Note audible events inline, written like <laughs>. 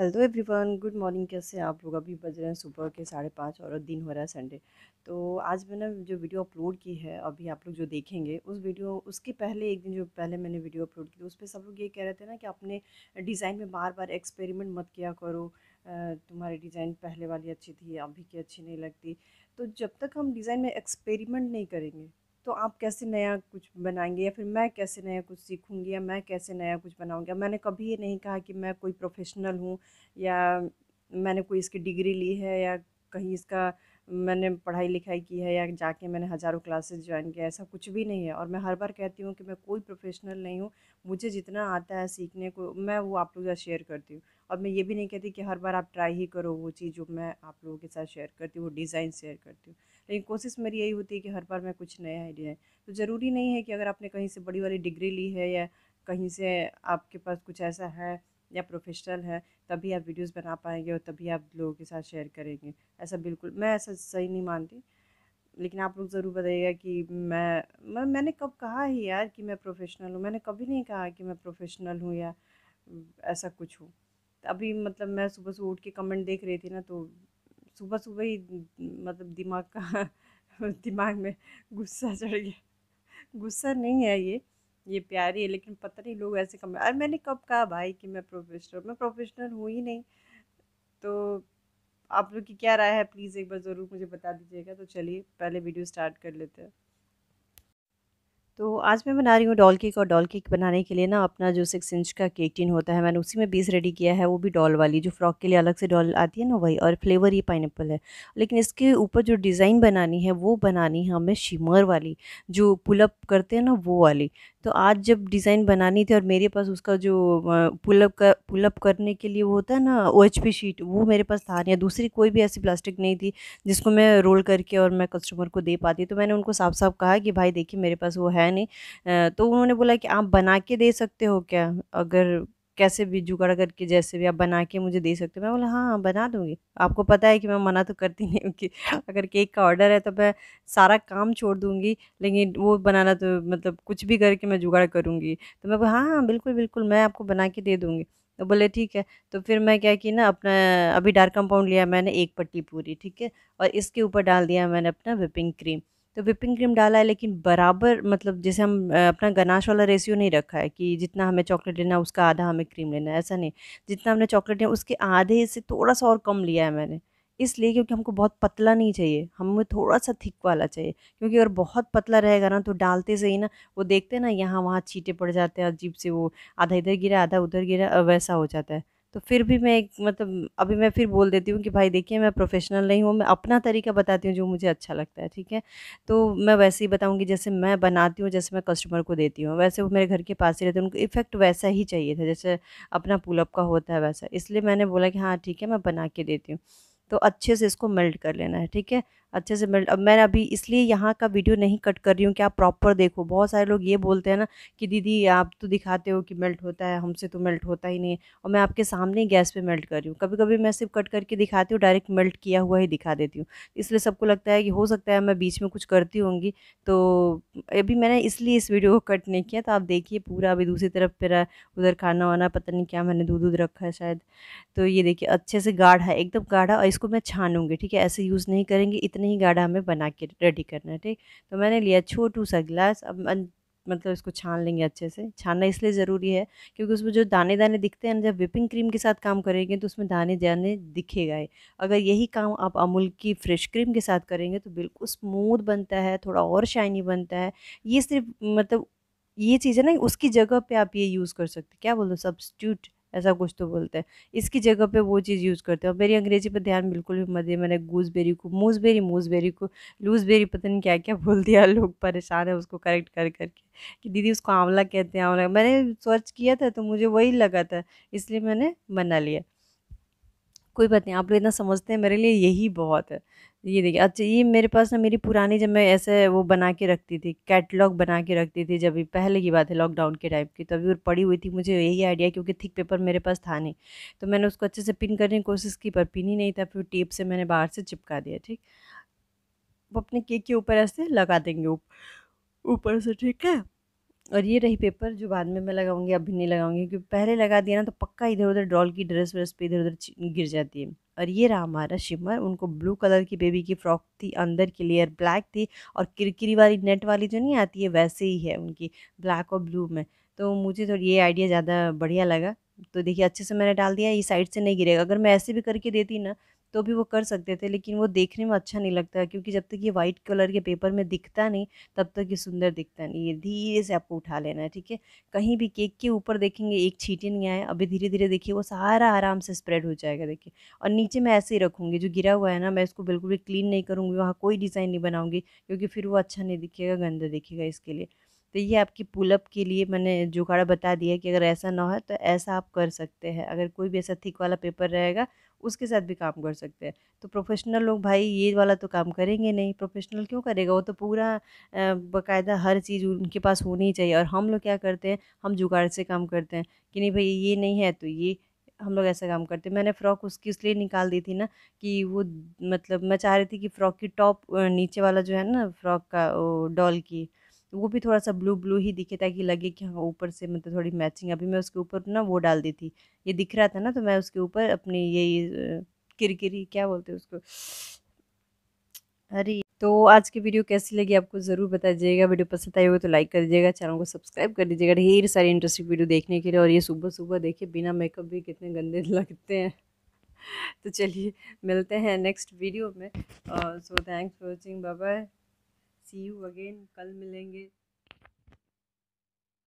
hello everyone good morning कैसे आप लोग अभी बज रहे हैं सुबह के साढ़े पाँच और दिन हो रहा है संडे तो आज मैंने जो वीडियो अपलोड की है अभी आप लोग जो देखेंगे उस वीडियो उसके पहले एक दिन जो पहले मैंने वीडियो अपलोड की उस पर सब लोग ये कह रहे थे ना कि अपने डिज़ाइन में बार बार एक्सपेरिमेंट मत किया करो तुम्हारी डिज़ाइन पहले वाली अच्छी थी अभी की अच्छी नहीं लगती तो जब तक हम डिज़ाइन में एक्सपेरिमेंट नहीं करेंगे तो आप कैसे नया कुछ बनाएंगे या फिर मैं कैसे नया कुछ सीखूंगी या मैं कैसे नया कुछ बनाऊंगी मैंने कभी ये नहीं कहा कि मैं कोई प्रोफेशनल हूँ या मैंने कोई इसकी डिग्री ली है या कहीं इसका मैंने पढ़ाई लिखाई की है या जाके मैंने हज़ारों क्लासेस ज्वाइन किया ऐसा कुछ भी नहीं है और मैं हर बार कहती हूँ कि मैं कोई प्रोफेशनल नहीं हूँ मुझे जितना आता है सीखने को मैं वो आप लोगों के साथ शेयर करती हूँ और मैं ये भी नहीं कहती कि हर बार आप ट्राई ही करो वो चीज़ जो मैं आप लोगों के साथ शेयर करती हूँ वो डिज़ाइन शेयर करती हूँ लेकिन कोशिश मेरी यही होती है कि हर बार मैं कुछ नया आइडिया है तो ज़रूरी नहीं है कि अगर आपने कहीं से बड़ी वाली डिग्री ली है या कहीं से आपके पास कुछ ऐसा है या प्रोफेशनल है तभी आप वीडियोस बना पाएंगे और तभी आप लोगों के साथ शेयर करेंगे ऐसा बिल्कुल मैं ऐसा सही नहीं मानती लेकिन आप लोग ज़रूर बताइएगा कि मैं मैं मैंने कब कहा ही यार कि मैं प्रोफेशनल हूँ मैंने कभी नहीं कहा कि मैं प्रोफेशनल हूँ या ऐसा कुछ हूँ अभी मतलब मैं सुबह सुबह उठ के कमेंट देख रही थी ना तो सुबह सुबह ही मतलब दिमाग का दिमाग में गुस्सा चढ़ गया गुस्सा नहीं है ये ये प्यारी है लेकिन पता नहीं लोग ऐसे कम अरे मैंने कब कहा भाई कि मैं प्रोफेशनल मैं प्रोफेशनल हूँ ही नहीं तो आप लोग की क्या राय है प्लीज़ एक बार ज़रूर मुझे बता दीजिएगा तो चलिए पहले वीडियो स्टार्ट कर लेते हैं तो आज मैं बना रही हूँ डॉल केक और डॉल केक बनाने के लिए ना अपना जो सिक्स इंच का केक टिन होता है मैंने उसी में बीस रेडी किया है वो भी डॉल वाली जो फ्रॉक के लिए अलग से डॉल आती है ना वही और फ्लेवर ये पाइन है लेकिन इसके ऊपर जो डिज़ाइन बनानी है वो बनानी है हमें शिमर वाली जो पुलअप करते हैं ना वो वाली तो आज जब डिज़ाइन बनानी थी और मेरे पास उसका जो पुलअप कर पुलअप करने के लिए वो होता है ना ओ एच पी शीट वो मेरे पास था नहीं दूसरी कोई भी ऐसी प्लास्टिक नहीं थी जिसको मैं रोल करके और मैं कस्टमर को दे पाती तो मैंने उनको साफ साफ कहा कि भाई देखिए मेरे पास वो है नहीं तो उन्होंने बोला कि आप बना के दे सकते हो क्या अगर कैसे भी जुगाड़ करके जैसे भी आप बना के मुझे दे सकते हो मैं बोला हाँ बना दूँगी आपको पता है कि मैं मना तो करती नहीं हूँ कि अगर केक का ऑर्डर है तो मैं सारा काम छोड़ दूँगी लेकिन वो बनाना तो मतलब कुछ भी करके मैं जुगाड़ करूँगी तो मैं बोला हाँ हाँ बिल्कुल बिल्कुल मैं आपको बना के दे दूँगी तो बोले ठीक है तो फिर मैं क्या की ना अपना अभी डार्क कंपाउंड लिया मैंने एक पट्टी पूरी ठीक है और इसके ऊपर डाल दिया मैंने अपना विपिंग क्रीम तो विपिंग क्रीम डाला है लेकिन बराबर मतलब जैसे हम अपना गनाश वाला रेशियो नहीं रखा है कि जितना हमें चॉकलेट लेना है उसका आधा हमें क्रीम लेना है ऐसा नहीं जितना हमने चॉकलेट लिया उसके आधे से थोड़ा सा और कम लिया है मैंने इसलिए क्योंकि हमको बहुत पतला नहीं चाहिए हमें थोड़ा सा थिक वाला चाहिए क्योंकि अगर बहुत पतला रहेगा ना तो डालते से ही ना वो देखते ना यहाँ वहाँ छीटे पड़ जाते हैं अजीब से वो आधा इधर गिरा आधा उधर गिरा वैसा हो जाता है तो फिर भी मैं एक मतलब अभी मैं फिर बोल देती हूँ कि भाई देखिए मैं प्रोफेशनल नहीं हूँ मैं अपना तरीका बताती हूँ जो मुझे अच्छा लगता है ठीक है तो मैं वैसे ही बताऊँगी जैसे मैं बनाती हूँ जैसे मैं कस्टमर को देती हूँ वैसे वो मेरे घर के पास ही रहते हैं उनको इफेक्ट वैसा ही चाहिए था जैसे अपना पुलअप का होता है वैसा इसलिए मैंने बोला कि हाँ ठीक है मैं बना के देती हूँ तो अच्छे से इसको मेल्ट कर लेना है ठीक है अच्छे से मेल्ट अब मैं अभी इसलिए यहाँ का वीडियो नहीं कट कर रही हूँ कि आप प्रॉपर देखो बहुत सारे लोग ये बोलते हैं ना कि दीदी आप तो दिखाते हो कि मेल्ट होता है हमसे तो मेल्ट होता ही नहीं और मैं आपके सामने ही गैस पे मेल्ट कर रही हूँ कभी कभी मैं सिर्फ कट करके दिखाती हूँ डायरेक्ट मेल्ट किया हुआ ही दिखा देती हूँ इसलिए सबको लगता है कि हो सकता है मैं बीच में कुछ करती होंगी तो अभी मैंने इसलिए इस वीडियो को कट नहीं किया तो आप देखिए पूरा अभी दूसरी तरफ मेरा उधर खाना वाना पता नहीं क्या मैंने दूध दूध रखा है शायद तो ये देखिए अच्छे से गाढ़ा है एकदम गाढ़ा और इसको मैं छानूँगी ठीक है ऐसे यूज़ नहीं करेंगे इतने ही गाढ़ा हमें बना के रेडी करना है ठीक तो मैंने लिया छोटू सा गिलास अब मतलब इसको छान लेंगे अच्छे से छानना इसलिए ज़रूरी है क्योंकि उसमें जो दाने दाने दिखते हैं ना जब विपिंग क्रीम के साथ काम करेंगे तो उसमें दाने दाने दिखेगा ही अगर यही काम आप अमूल की फ्रेश क्रीम के साथ करेंगे तो बिल्कुल स्मूथ बनता है थोड़ा और शाइनी बनता है ये सिर्फ मतलब ये चीज़ है ना उसकी जगह पे आप ये यूज़ कर सकते क्या बोलो सब्सट्यूट ऐसा कुछ तो बोलते हैं इसकी जगह पे वो चीज़ यूज़ करते हैं और मेरी अंग्रेजी पर ध्यान बिल्कुल भी मत दिया मैंने गूसबेरी को मूसबेरी मूसबेरी को लूजबेरी पता नहीं क्या क्या बोल दिया लोग परेशान है उसको करेक्ट कर करके कि दीदी उसको आंवला कहते हैं आंवला मैंने सर्च किया था तो मुझे वही लगा था इसलिए मैंने मना लिया कोई बात नहीं आप लोग इतना समझते हैं मेरे लिए यही बहुत है ये देखिए अच्छा ये मेरे पास ना मेरी पुरानी जब मैं ऐसे वो बना के रखती थी कैटलॉग बना के रखती थी जब भी पहले की बात है लॉकडाउन के टाइप की तो अभी और पड़ी हुई थी मुझे यही आइडिया क्योंकि थिक पेपर मेरे पास था नहीं तो मैंने उसको अच्छे से पिन करने की कोशिश की पर पिन ही नहीं था फिर टेप से मैंने बाहर से चिपका दिया ठीक वो अपने केक के ऊपर ऐसे लगा देंगे ऊपर से ठीक है और ये रही पेपर जो बाद में मैं लगाऊंगी अभी नहीं लगाऊंगी क्योंकि पहले लगा दिया ना तो पक्का इधर उधर डॉल की ड्रेस व्रेस पर इधर उधर गिर जाती है और ये रहा हमारा शिमर उनको ब्लू कलर की बेबी की फ्रॉक थी अंदर की लेयर ब्लैक थी और किरकिरी वाली नेट वाली जो नहीं आती है वैसे ही है उनकी ब्लैक और ब्लू में तो मुझे थोड़ी ये आइडिया ज़्यादा बढ़िया लगा तो देखिए अच्छे से मैंने डाल दिया ये साइड से नहीं गिरेगा अगर मैं ऐसे भी करके देती ना तो भी वो कर सकते थे लेकिन वो देखने में अच्छा नहीं लगता क्योंकि जब तक ये वाइट कलर के पेपर में दिखता नहीं तब तक ये सुंदर दिखता नहीं ये धीरे से आपको उठा लेना है ठीक है कहीं भी केक के ऊपर देखेंगे एक छीटे नहीं आए अभी धीरे धीरे देखिए वो सारा आराम से स्प्रेड हो जाएगा देखिए और नीचे मैं ऐसे ही रखूँगी जो गिरा हुआ है ना मैं इसको बिल्कुल भी क्लीन नहीं करूँगी वहाँ कोई डिज़ाइन नहीं बनाऊँगी क्योंकि फिर वो अच्छा नहीं दिखेगा गंदा दिखेगा इसके लिए तो ये आपकी पुलअप के लिए मैंने जुगाड़ा बता दिया कि अगर ऐसा ना हो तो ऐसा आप कर सकते हैं अगर कोई भी ऐसा थिक वाला पेपर रहेगा उसके साथ भी काम कर सकते हैं तो प्रोफेशनल लोग भाई ये वाला तो काम करेंगे नहीं प्रोफेशनल क्यों करेगा वो तो पूरा बाकायदा हर चीज़ उनके पास होनी चाहिए और हम लोग क्या करते हैं हम जुगाड़ से काम करते हैं कि नहीं भाई ये नहीं है तो ये हम लोग ऐसा काम करते मैंने फ़्रॉक उसकी इसलिए निकाल दी थी ना कि वो मतलब मैं चाह रही थी कि फ़्रॉक की टॉप नीचे वाला जो है ना फ़्रॉक का डॉल की वो भी थोड़ा सा ब्लू ब्लू ही दिखे ताकि लगे कि हाँ ऊपर से मतलब थोड़ी मैचिंग अभी मैं उसके ऊपर ना वो डाल दी थी ये दिख रहा था ना तो मैं उसके ऊपर अपनी ये किरकिरी क्या बोलते हैं उसको अरे तो आज की वीडियो कैसी लगी आपको ज़रूर बता दीजिएगा वीडियो पसंद आई हो तो लाइक कर दीजिएगा चैनल को सब्सक्राइब कर दीजिएगा ढेर सारी इंटरेस्टिंग वीडियो देखने के लिए और ये सुबह सुबह देखिए बिना मेकअप भी कितने गंदे <laughs> लगते हैं तो चलिए मिलते हैं नेक्स्ट वीडियो में so thanks for watching bye bye see you again कल मिलेंगे